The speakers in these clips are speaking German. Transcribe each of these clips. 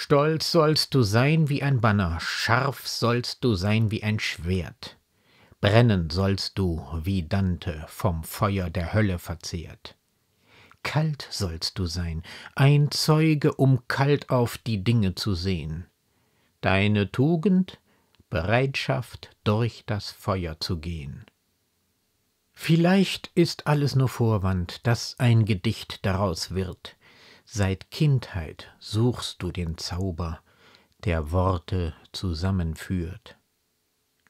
Stolz sollst du sein wie ein Banner, scharf sollst du sein wie ein Schwert. Brennen sollst du, wie Dante, vom Feuer der Hölle verzehrt. Kalt sollst du sein, ein Zeuge, um kalt auf die Dinge zu sehen. Deine Tugend, Bereitschaft, durch das Feuer zu gehen. Vielleicht ist alles nur Vorwand, dass ein Gedicht daraus wird. Seit Kindheit suchst du den Zauber, der Worte zusammenführt.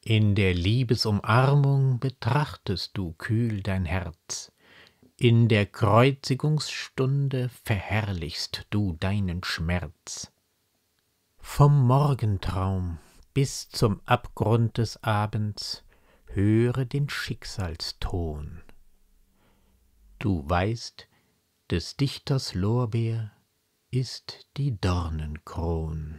In der Liebesumarmung betrachtest du kühl dein Herz, in der Kreuzigungsstunde verherrlichst du deinen Schmerz. Vom Morgentraum bis zum Abgrund des Abends höre den Schicksalston. Du weißt, des Dichters Lorbeer ist die Dornenkron.